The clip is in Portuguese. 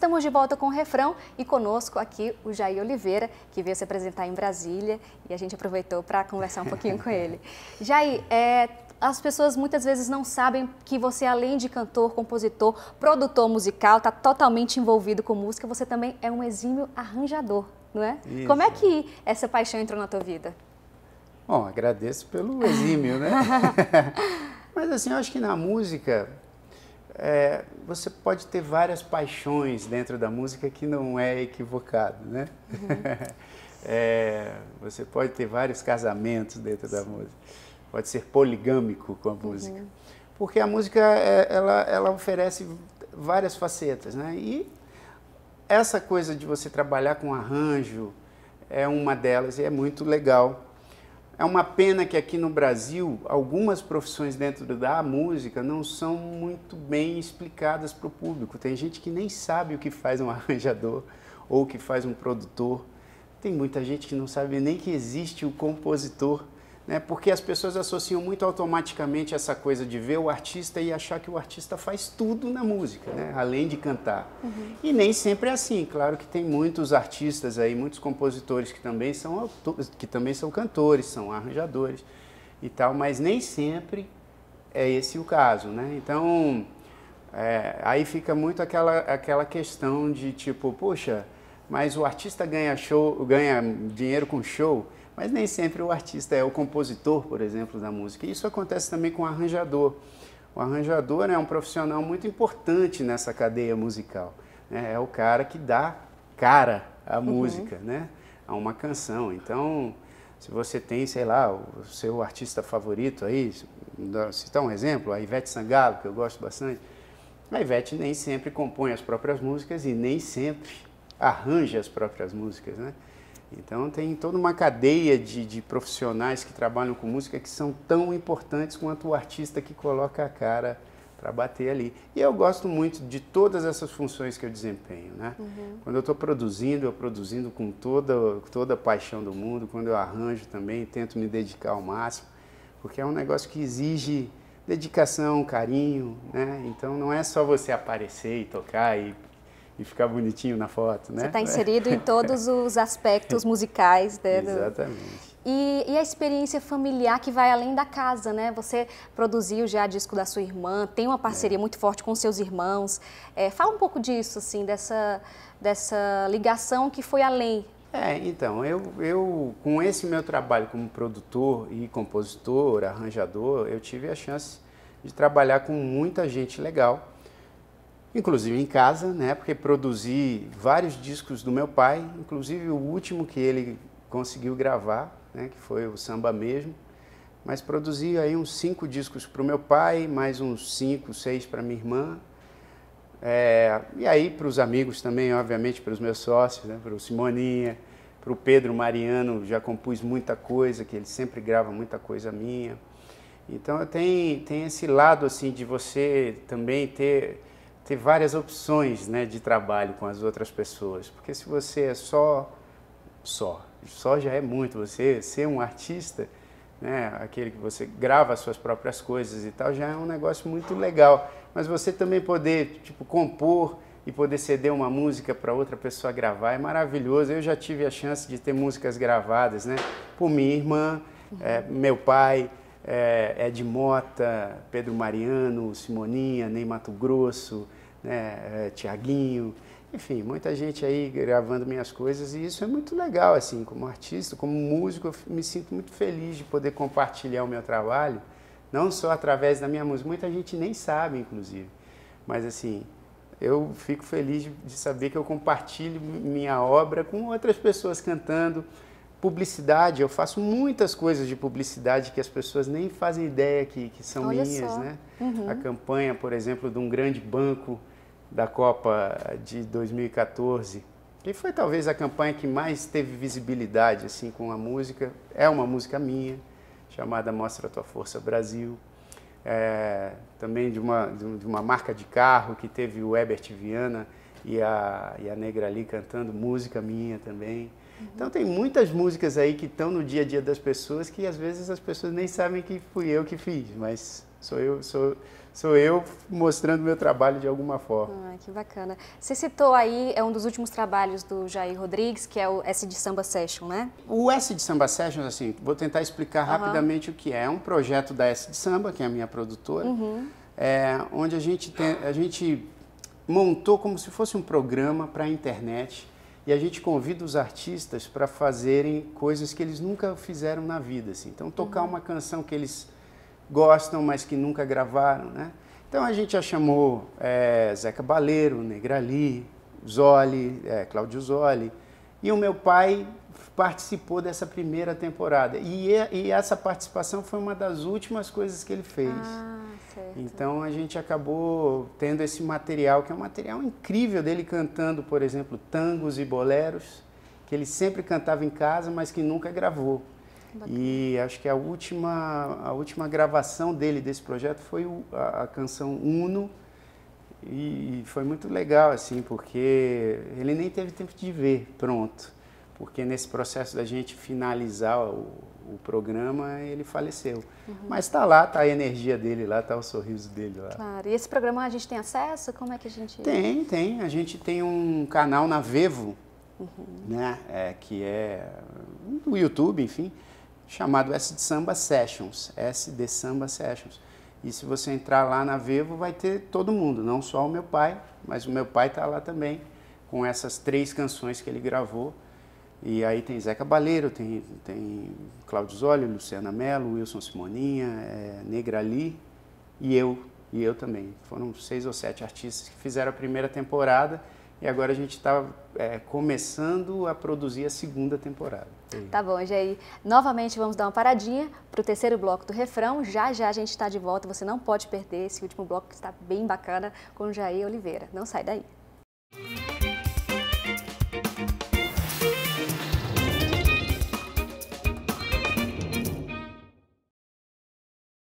Estamos de volta com o refrão e conosco aqui o Jair Oliveira, que veio se apresentar em Brasília e a gente aproveitou para conversar um pouquinho com ele. Jair, é, as pessoas muitas vezes não sabem que você, além de cantor, compositor, produtor musical, está totalmente envolvido com música, você também é um exímio arranjador, não é? Isso. Como é que essa paixão entrou na tua vida? Bom, agradeço pelo exímio, né? Mas assim, eu acho que na música é, você pode ter várias paixões dentro da música que não é equivocado, né? Uhum. é, você pode ter vários casamentos dentro Sim. da música, pode ser poligâmico com a uhum. música, uhum. porque a música é, ela, ela oferece várias facetas, né? E essa coisa de você trabalhar com arranjo é uma delas e é muito legal é uma pena que aqui no Brasil algumas profissões dentro da música não são muito bem explicadas para o público. Tem gente que nem sabe o que faz um arranjador ou o que faz um produtor. Tem muita gente que não sabe nem que existe o compositor né? porque as pessoas associam muito automaticamente essa coisa de ver o artista e achar que o artista faz tudo na música, né? além de cantar. Uhum. E nem sempre é assim. Claro que tem muitos artistas aí, muitos compositores que também são que também são cantores, são arranjadores e tal, mas nem sempre é esse o caso, né? Então, é, aí fica muito aquela, aquela questão de tipo, poxa, mas o artista ganha show, ganha dinheiro com show, mas nem sempre o artista é o compositor, por exemplo, da música. Isso acontece também com o arranjador. O arranjador né, é um profissional muito importante nessa cadeia musical. Né? É o cara que dá cara à uhum. música, né? a uma canção. Então, se você tem, sei lá, o seu artista favorito aí, citar um exemplo, a Ivete Sangalo, que eu gosto bastante. A Ivete nem sempre compõe as próprias músicas e nem sempre arranja as próprias músicas, né? Então tem toda uma cadeia de, de, profissionais que trabalham com música que são tão importantes quanto o artista que coloca a cara para bater ali. E eu gosto muito de todas essas funções que eu desempenho, né? Uhum. Quando eu estou produzindo, eu produzindo com toda toda a paixão do mundo. Quando eu arranjo também, tento me dedicar ao máximo, porque é um negócio que exige dedicação, carinho, né? Então não é só você aparecer e tocar e e ficar bonitinho na foto, né? Você está é. inserido em todos os aspectos musicais. Né, Exatamente. E, e, a experiência familiar que vai além da casa, né? Você produziu já disco da sua irmã, tem uma parceria é. muito forte com seus irmãos. É, fala um pouco disso, assim, dessa, dessa ligação que foi além. É, então, eu, eu, com esse meu trabalho como produtor e compositor, arranjador, eu tive a chance de trabalhar com muita gente legal inclusive em casa, né? Porque produzi vários discos do meu pai, inclusive o último que ele conseguiu gravar, né? Que foi o samba mesmo. Mas produzi aí uns cinco discos para o meu pai, mais uns cinco, seis para minha irmã. É, e aí para os amigos também, obviamente, para os meus sócios, né? Para o Simoninha, para o Pedro Mariano, já compus muita coisa, que ele sempre grava muita coisa minha. Então tem, tem esse lado assim de você também ter ter várias opções né, de trabalho com as outras pessoas. Porque se você é só, só, só já é muito. Você ser um artista, né, aquele que você grava as suas próprias coisas e tal, já é um negócio muito legal. Mas você também poder, tipo, compor e poder ceder uma música para outra pessoa gravar é maravilhoso. Eu já tive a chance de ter músicas gravadas, né, por minha irmã, é, meu pai, é, Ed Mota, Pedro Mariano, Simoninha, Ney Mato Grosso, né, é, Tiaguinho, enfim, muita gente aí gravando minhas coisas e isso é muito legal, assim, como artista, como músico, eu me sinto muito feliz de poder compartilhar o meu trabalho, não só através da minha música, muita gente nem sabe, inclusive, mas assim, eu fico feliz de saber que eu compartilho minha obra com outras pessoas cantando, publicidade, eu faço muitas coisas de publicidade que as pessoas nem fazem ideia que, que são Olha minhas, só. né? Uhum. A campanha, por exemplo, de um grande banco da Copa de 2014, que foi talvez a campanha que mais teve visibilidade assim com a música, é uma música minha, chamada Mostra a Tua Força Brasil. É, também de uma, de uma marca de carro que teve o Herbert Viana e a, e a Negra ali cantando música minha também. Então tem muitas músicas aí que estão no dia a dia das pessoas que às vezes as pessoas nem sabem que fui eu que fiz, mas sou eu, sou, sou eu mostrando meu trabalho de alguma forma. Ah, que bacana. Você citou aí, é um dos últimos trabalhos do Jair Rodrigues, que é o S de Samba Session, né? O S de Samba Session, assim, vou tentar explicar uhum. rapidamente o que é. É um projeto da S de Samba, que é a minha produtora, uhum. é, onde a gente, tem, a gente montou como se fosse um programa para a internet e a gente convida os artistas para fazerem coisas que eles nunca fizeram na vida. Assim. Então, tocar uhum. uma canção que eles gostam, mas que nunca gravaram. Né? Então, a gente já chamou é, Zeca Baleiro, Negrali, Zoli, é, Cláudio Zoli. E o meu pai participou dessa primeira temporada. E, e essa participação foi uma das últimas coisas que ele fez. Ah. Então a gente acabou tendo esse material, que é um material incrível dele cantando, por exemplo, tangos e boleros, que ele sempre cantava em casa, mas que nunca gravou. Bacana. E acho que a última, a última gravação dele desse projeto foi a, a canção Uno, e foi muito legal, assim, porque ele nem teve tempo de ver pronto porque nesse processo da gente finalizar o, o programa, ele faleceu. Uhum. Mas está lá, está a energia dele lá, está o sorriso dele lá. Claro. E esse programa a gente tem acesso? Como é que a gente... Tem, tem. A gente tem um canal na Vevo, uhum. né, é, que é do YouTube, enfim, chamado S de Samba Sessions, S de Samba Sessions. E se você entrar lá na Vevo, vai ter todo mundo, não só o meu pai, mas o meu pai está lá também, com essas três canções que ele gravou. E aí tem Zeca Baleiro, tem, tem Cláudio Zoli, Luciana Mello, Wilson Simoninha, é, Negrali e eu. E eu também. Foram seis ou sete artistas que fizeram a primeira temporada e agora a gente está é, começando a produzir a segunda temporada. Tá bom, Jair. Novamente vamos dar uma paradinha para o terceiro bloco do refrão. Já já a gente está de volta, você não pode perder esse último bloco que está bem bacana com o Jair Oliveira. Não sai daí.